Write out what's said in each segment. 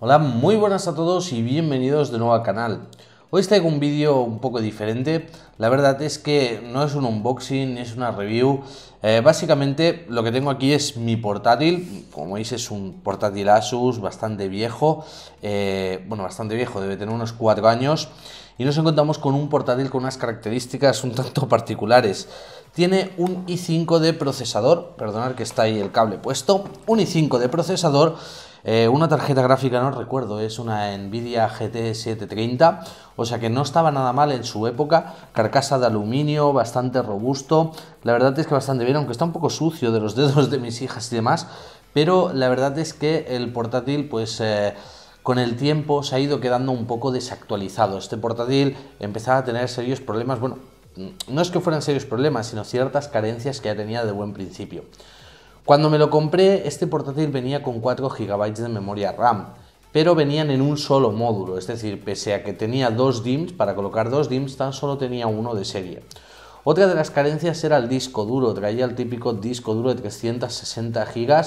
Hola, muy buenas a todos y bienvenidos de nuevo al canal. Hoy traigo un vídeo un poco diferente, la verdad es que no es un unboxing, es una review. Eh, básicamente lo que tengo aquí es mi portátil, como veis es un portátil Asus bastante viejo, eh, bueno bastante viejo, debe tener unos 4 años. Y nos encontramos con un portátil con unas características un tanto particulares. Tiene un i5 de procesador, perdonad que está ahí el cable puesto, un i5 de procesador eh, una tarjeta gráfica, no recuerdo, es una Nvidia GT 730, o sea que no estaba nada mal en su época, carcasa de aluminio, bastante robusto, la verdad es que bastante bien, aunque está un poco sucio de los dedos de mis hijas y demás, pero la verdad es que el portátil pues... Eh, con el tiempo se ha ido quedando un poco desactualizado. Este portátil empezaba a tener serios problemas, bueno, no es que fueran serios problemas, sino ciertas carencias que ya tenía de buen principio. Cuando me lo compré, este portátil venía con 4 GB de memoria RAM, pero venían en un solo módulo, es decir, pese a que tenía dos DIMMs, para colocar dos DIMMs tan solo tenía uno de serie. Otra de las carencias era el disco duro, traía el típico disco duro de 360 GB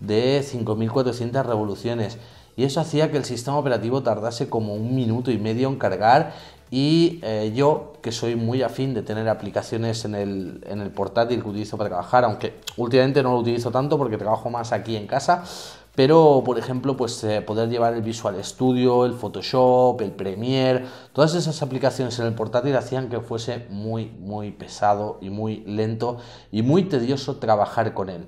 de 5400 revoluciones y eso hacía que el sistema operativo tardase como un minuto y medio en cargar y eh, yo, que soy muy afín de tener aplicaciones en el, portátil que utilizo para trabajar, aunque últimamente no lo utilizo tanto porque trabajo más aquí en casa, pero por ejemplo pues eh, poder llevar el Visual Studio, el Photoshop, el Premiere, todas esas aplicaciones en el portátil hacían que fuese muy muy pesado y muy lento y muy tedioso trabajar con él.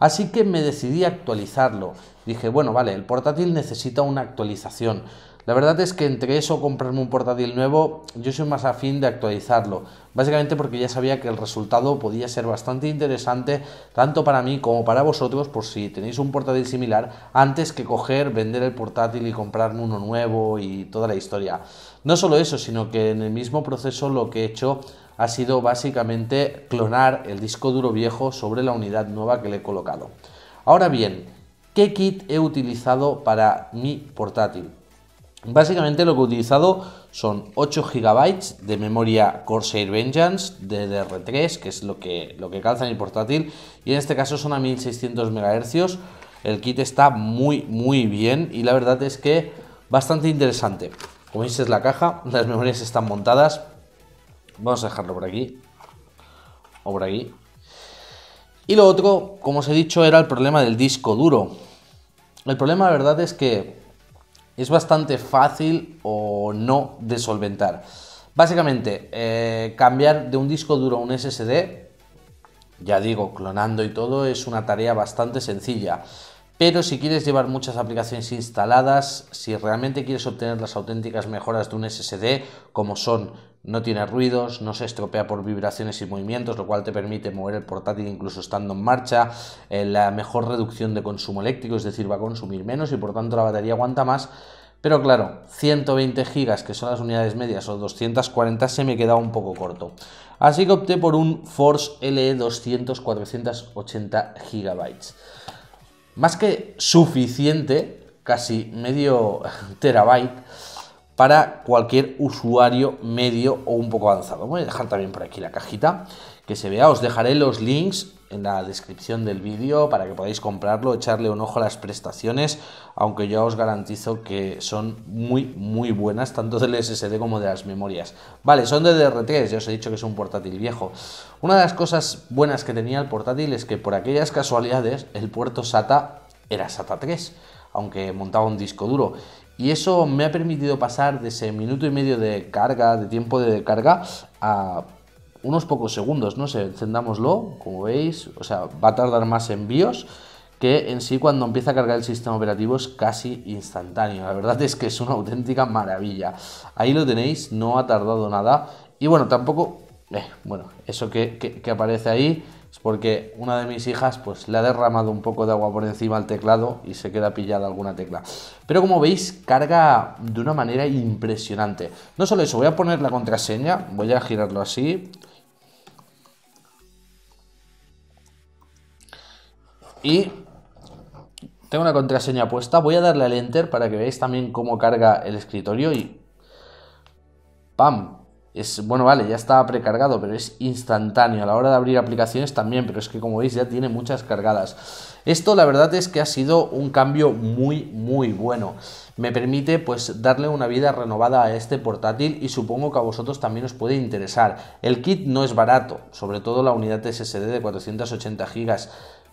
Así que me decidí a actualizarlo. Dije, bueno, vale, el portátil necesita una actualización. La verdad es que entre eso comprarme un portátil nuevo, yo soy más afín de actualizarlo. Básicamente porque ya sabía que el resultado podía ser bastante interesante, tanto para mí como para vosotros, por si tenéis un portátil similar, antes que coger, vender el portátil y comprarme uno nuevo y toda la historia. No solo eso, sino que en el mismo proceso lo que he hecho ha sido básicamente clonar el disco duro viejo sobre la unidad nueva que le he colocado. Ahora bien, ¿qué kit he utilizado para mi portátil? Básicamente lo que he utilizado son 8 GB de memoria Corsair Vengeance DDR3, que es lo que, lo que calza en el portátil, y en este caso son a 1600 MHz. El kit está muy, muy bien y la verdad es que bastante interesante. Como veis es la caja, las memorias están montadas. Vamos a dejarlo por aquí o por aquí. Y lo otro, como os he dicho, era el problema del disco duro. El problema, la verdad, es que es bastante fácil o no de solventar. Básicamente, eh, cambiar de un disco duro a un SSD, ya digo, clonando y todo, es una tarea bastante sencilla. Pero si quieres llevar muchas aplicaciones instaladas, si realmente quieres obtener las auténticas mejoras de un SSD, como son no tiene ruidos, no se estropea por vibraciones y movimientos, lo cual te permite mover el portátil incluso estando en marcha, eh, la mejor reducción de consumo eléctrico, es decir, va a consumir menos y por tanto la batería aguanta más. Pero claro, 120 GB, que son las unidades medias, o 240, se me queda un poco corto. Así que opté por un Force LE 200-480 GB más que suficiente, casi medio terabyte, para cualquier usuario medio o un poco avanzado. Voy a dejar también por aquí la cajita que se vea. Os dejaré los links en la descripción del vídeo para que podáis comprarlo, echarle un ojo a las prestaciones, aunque ya os garantizo que son muy, muy buenas, tanto del SSD como de las memorias. Vale, son de DR3, ya os he dicho que es un portátil viejo. Una de las cosas buenas que tenía el portátil es que por aquellas casualidades el puerto SATA era SATA 3, aunque montaba un disco duro. Y eso me ha permitido pasar de ese minuto y medio de carga, de tiempo de carga, a unos pocos segundos, no sé, encendámoslo, como veis, o sea, va a tardar más envíos que en sí cuando empieza a cargar el sistema operativo es casi instantáneo. La verdad es que es una auténtica maravilla. Ahí lo tenéis, no ha tardado nada. Y bueno, tampoco, eh, bueno, eso que, aparece ahí es porque una de mis hijas pues le ha derramado un poco de agua por encima al teclado y se queda pillada alguna tecla. Pero como veis, carga de una manera impresionante. No solo eso, voy a poner la contraseña, voy a girarlo así. Y tengo una contraseña puesta. Voy a darle al enter para que veáis también cómo carga el escritorio y... ¡Pam! Es, bueno, vale, ya estaba precargado, pero es instantáneo. A la hora de abrir aplicaciones también, pero es que como veis ya tiene muchas cargadas. Esto la verdad es que ha sido un cambio muy, muy bueno. Me permite pues darle una vida renovada a este portátil y supongo que a vosotros también os puede interesar. El kit no es barato, sobre todo la unidad SSD de 480 GB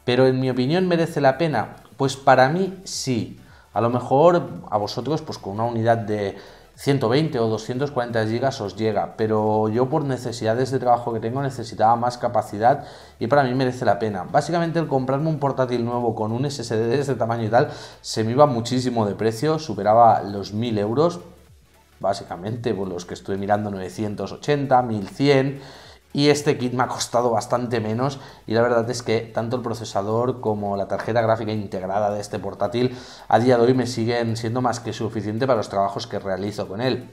pero en mi opinión merece la pena. Pues para mí sí. A lo mejor a vosotros pues con una unidad de 120 o 240 gigas os llega, pero yo por necesidades de trabajo que tengo necesitaba más capacidad y para mí merece la pena. Básicamente el comprarme un portátil nuevo con un SSD de este tamaño y tal se me iba muchísimo de precio, superaba los 1000 euros, básicamente por los que estoy mirando 980, 1100 y este kit me ha costado bastante menos y la verdad es que tanto el procesador como la tarjeta gráfica integrada de este portátil a día de hoy me siguen siendo más que suficiente para los trabajos que realizo con él.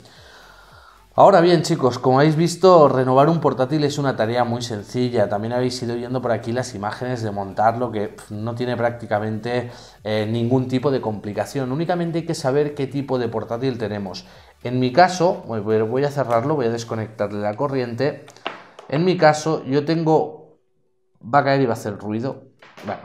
Ahora bien chicos, como habéis visto, renovar un portátil es una tarea muy sencilla. También habéis ido viendo por aquí las imágenes de montarlo, que no tiene prácticamente eh, ningún tipo de complicación. Únicamente hay que saber qué tipo de portátil tenemos. En mi caso, voy a cerrarlo, voy a desconectarle la corriente en mi caso, yo tengo... Va a caer y va a hacer ruido. Bueno.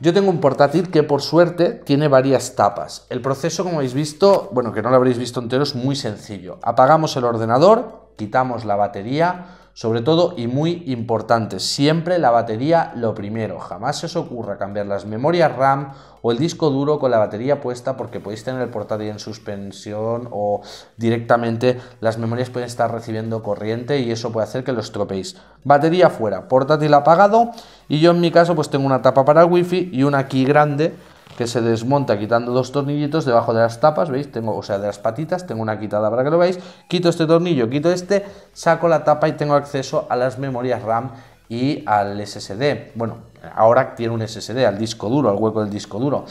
Yo tengo un portátil que por suerte tiene varias tapas. El proceso, como habéis visto, bueno, que no lo habréis visto entero, es muy sencillo. Apagamos el ordenador, quitamos la batería, sobre todo y muy importante, siempre la batería lo primero. Jamás se os ocurra cambiar las memorias RAM o el disco duro con la batería puesta porque podéis tener el portátil en suspensión o directamente las memorias pueden estar recibiendo corriente y eso puede hacer que los tropéis Batería fuera, portátil apagado y yo en mi caso pues tengo una tapa para el wifi y una aquí grande que se desmonta quitando dos tornillitos debajo de las tapas, ¿veis? Tengo, o sea, de las patitas, tengo una quitada para que lo veáis, quito este tornillo, quito este, saco la tapa y tengo acceso a las memorias RAM y al SSD. Bueno, ahora tiene un SSD, al disco duro, al hueco del disco duro.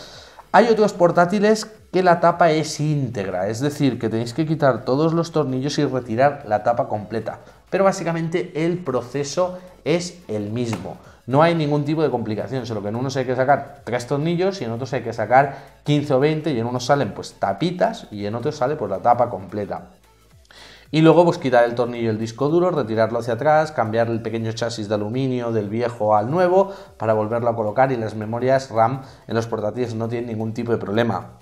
Hay otros portátiles que la tapa es íntegra, es decir, que tenéis que quitar todos los tornillos y retirar la tapa completa. Pero básicamente el proceso es el mismo. No hay ningún tipo de complicación, solo que en unos hay que sacar tres tornillos y en otros hay que sacar 15 o 20 y en unos salen pues tapitas y en otros sale pues la tapa completa. Y luego pues quitar el tornillo del disco duro, retirarlo hacia atrás, cambiar el pequeño chasis de aluminio del viejo al nuevo para volverlo a colocar y las memorias RAM en los portátiles no tienen ningún tipo de problema.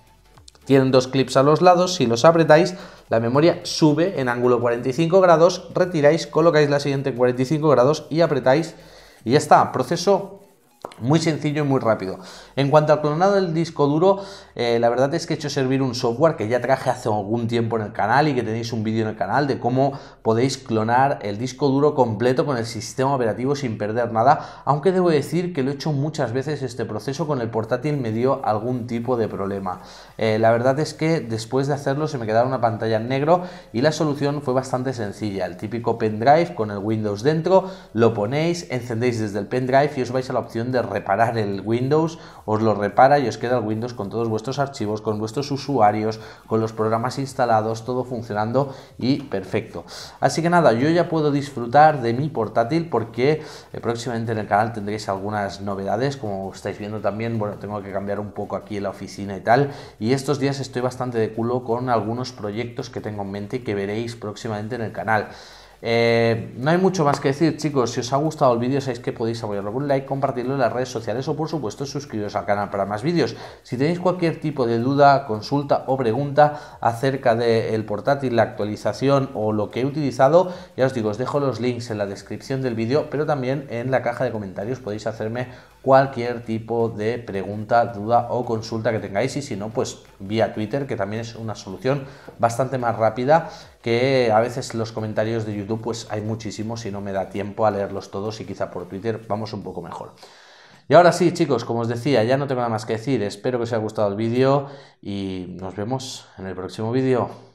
Tienen dos clips a los lados, si los apretáis la memoria sube en ángulo 45 grados, retiráis, colocáis la siguiente en 45 grados y apretáis y ya está, proceso muy sencillo y muy rápido. En cuanto al clonado del disco duro, eh, la verdad es que he hecho servir un software que ya traje hace algún tiempo en el canal y que tenéis un vídeo en el canal de cómo podéis clonar el disco duro completo con el sistema operativo sin perder nada, aunque debo decir que lo he hecho muchas veces este proceso con el portátil me dio algún tipo de problema. Eh, la verdad es que después de hacerlo se me quedaba una pantalla en negro y la solución fue bastante sencilla. El típico pendrive con el Windows dentro, lo ponéis, encendéis desde el pendrive y os vais a la opción de reparar el Windows, os lo repara y os queda el Windows con todos vuestros archivos, con vuestros usuarios, con los programas instalados, todo funcionando y perfecto. Así que nada, yo ya puedo disfrutar de mi portátil porque eh, próximamente en el canal tendréis algunas novedades, como estáis viendo también, bueno, tengo que cambiar un poco aquí en la oficina y tal, y estos días estoy bastante de culo con algunos proyectos que tengo en mente y que veréis próximamente en el canal. Eh, no hay mucho más que decir, chicos. Si os ha gustado el vídeo, sabéis que podéis apoyarlo con un like, compartirlo en las redes sociales o, por supuesto, suscribiros al canal para más vídeos. Si tenéis cualquier tipo de duda, consulta o pregunta acerca del portátil, la actualización o lo que he utilizado, ya os digo, os dejo los links en la descripción del vídeo, pero también en la caja de comentarios podéis hacerme cualquier tipo de pregunta, duda o consulta que tengáis y si no, pues vía Twitter, que también es una solución bastante más rápida que a veces los comentarios de YouTube, pues hay muchísimos y no me da tiempo a leerlos todos y quizá por Twitter vamos un poco mejor. Y ahora sí, chicos, como os decía, ya no tengo nada más que decir, espero que os haya gustado el vídeo y nos vemos en el próximo vídeo.